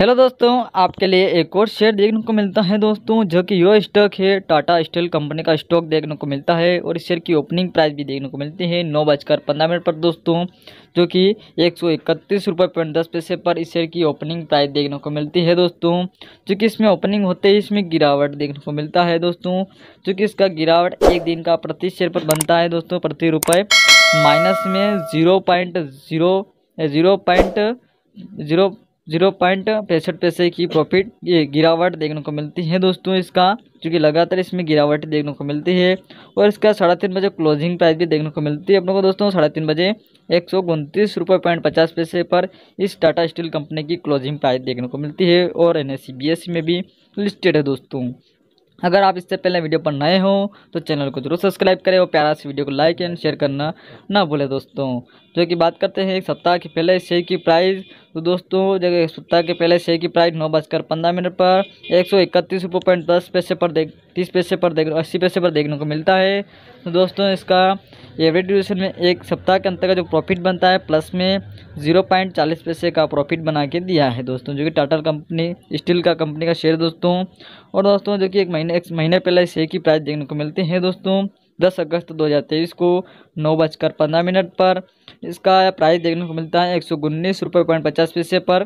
hello दोस्तों आपके लिए एक और शेयर देखने को मिलता है दोस्तों जो कि यो स्टॉक है टाटा स्टील कंपनी का स्टॉक देखने को मिलता है और इस शेयर की ओपनिंग प्राइस भी देखने को मिलती है नौ बजकर पंद्रह मिनट पर दोस्तों जो कि एक सौ इकतीस रुपये पॉइंट दस पैसे पर इस शेयर की ओपनिंग प्राइस देखने को मिलती है दोस्तों जो कि इसमें ओपनिंग होते ही इसमें गिरावट देखने को मिलता है दोस्तों जो कि इसका गिरावट एक दिन का प्रति शेयर पर बनता है दोस्तों प्रति रुपये माइनस में zero point zero zero point zero zero point पैंसठ पैसे की प्रॉफिट ये गिरावट देखने को मिलती है दोस्तों इसका क्योंकि लगातार इसमें गिरावट देखने को मिलती है और इसका साढ़े तीन बजे क्लोजिंग प्राइस भी देखने को मिलती है अपने को दोस्तों साढ़े तीन बजे एक सौ उनतीस रुपये पॉइंट पचास पैसे पर इस टाटा स्टील कंपनी की क्लोजिंग प्राइस देखने को मिलती है और एन में भी लिस्टेड है दोस्तों अगर आप इससे पहले वीडियो पर नए हो तो चैनल को जरूर सब्सक्राइब करें और प्यारा से वीडियो को लाइक एंड शेयर करना ना भूलें दोस्तों जो कि बात करते हैं एक सप्ताह के पहले शेयर की प्राइस तो दोस्तों जगह सप्ताह के पहले शेयर की प्राइस नौ बजकर पंद्रह मिनट पर एक सौ इकतीस रुपये पॉइंट दस पैसे पर देख तीस पैसे पर देख अस्सी पैसे पर देखने को मिलता है तो दोस्तों इसका एवरेज ड्यूरेशन में एक सप्ताह के अंतर्गत जो प्रॉफिट बनता है प्लस में जीरो पॉइंट चालीस पैसे का प्रॉफिट बना के दिया है दोस्तों जो कि टाटा कंपनी स्टील का कंपनी का शेयर दोस्तों और दोस्तों जो कि एक महीने एक महीने पहले शेयर की प्राइस देखने को मिलती है दोस्तों दस अगस्त दो हज़ार तेईस को नौ बजकर पंद्रह मिनट पर इसका प्राइस देखने को मिलता है एक सौ उन्नीस रुपये पॉइंट पचास पैसे पर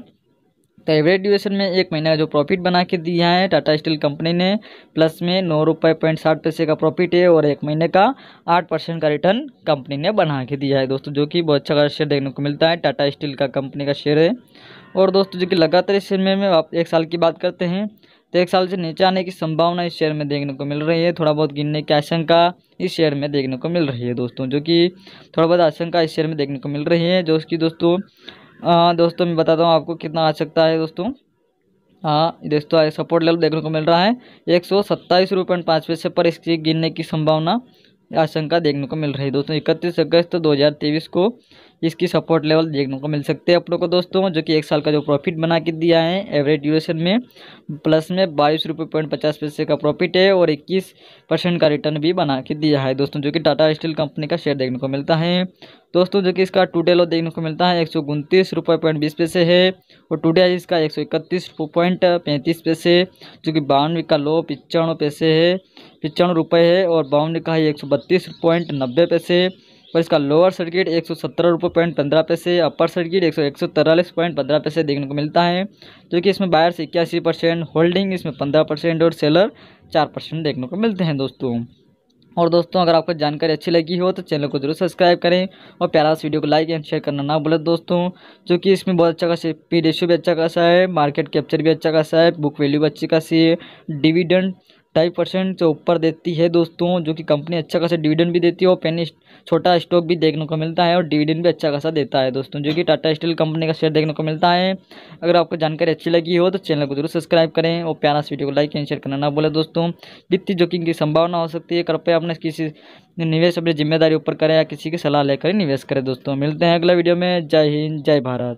तो एवरेज ड्यूरेशन में एक महीने का जो प्रॉफिट बना के दिया है टाटा स्टील कंपनी ने प्लस में नौ रुपये पॉइंट साठ पैसे का प्रॉफिट है और एक महीने का आठ परसेंट का रिटर्न कंपनी ने बना के दिया है दोस्तों जो कि बहुत अच्छा शेयर देखने को मिलता है टाटा स्टील का कंपनी का शेयर है और दोस्तों जो कि लगातार इस शेयर में, में आप एक साल की बात करते हैं तो एक साल से नीचे आने की संभावना इस शेयर में देखने को मिल रही है थोड़ा बहुत गिनने की आशंका इस शेयर में देखने को मिल रही है दोस्तों जो कि थोड़ा बहुत आशंका इस शेयर में देखने को मिल रही है जो कि दोस्तों आ, दोस्तों मैं बताता हूँ आपको कितना आ सकता है दोस्तों हाँ दोस्तों सपोर्ट लेवल देखने को मिल रहा है एक सौ सत्ताईस रुपये पाँच पैसे पर इसकी गिनने की संभावना आशंका देखने को मिल रही है दोस्तों इकतीस अगस्त दो हज़ार तेईस को इसकी सपोर्ट लेवल देखने को मिल सकते हैं आप लोग को दोस्तों जो कि एक साल का जो प्रॉफिट बना के दिया है एवरेज ड्यूरेशन में प्लस में बाईस रुपये पॉइंट पचास पैसे का प्रॉफिट है और इक्कीस परसेंट का रिटर्न भी बना के दिया है दोस्तों जो कि टाटा स्टील कंपनी का शेयर देखने को मिलता है दोस्तों जो कि इसका टूडे लो देखने को मिलता है एक सौ उनतीस रुपये पॉइंट बीस पैसे है और टूडे इसका एक सौ इकतीस पॉइंट पैंतीस पैसे जो कि बानवे का लो पचानवे पैसे है पिचानवे रुपये है और बावन का है एक सौ बत्तीस पॉइंट नब्बे पैसे पर इसका लोअर सर्किट एक सौ रुपये पॉइंट पंद्रह पैसे अपर सर्किट एक सौ एक सौ तिरालीस पॉइंट पंद्रह पैसे देखने को मिलता है जो कि इसमें बायर्स इक्यासी परसेंट होल्डिंग इसमें पंद्रह परसेंट और सेलर चार परसेंट देखने को मिलते हैं दोस्तों और दोस्तों अगर आपको जानकारी अच्छी लगी हो तो चैनल को जरूर सब्सक्राइब करें और प्यारा इस वीडियो को लाइक एंड शेयर करना ना भूलें दोस्तों जो कि इसमें बहुत अच्छा खासा पी रेशियो भी अच्छा खासा है मार्केट कैप्चर भी अच्छा खासा है बुक वैल्यू भी अच्छी खासी है डिविडेंड ढाई परसेंट से ऊपर देती है दोस्तों जो कि कंपनी अच्छा खासा डिविडेंड भी देती है और पेनी छोटा स्टॉक भी देखने को मिलता है और डिविडेंड भी अच्छा खासा देता है दोस्तों जो कि टाटा स्टील कंपनी का शेयर देखने को मिलता है अगर आपको जानकारी अच्छी लगी हो तो चैनल को जरूर सब्सक्राइब करें और प्यारा इस वीडियो को लाइक एंड शेयर करना ना बोले दोस्तों वित्तीय जोखिम की संभावना हो सकती है कृपया अपने किसी निवेश अपनी जिम्मेदारी ऊपर करें या किसी की सलाह लेकर निवेश करें दोस्तों मिलते हैं अगला वीडियो में जय हिंद जय भारत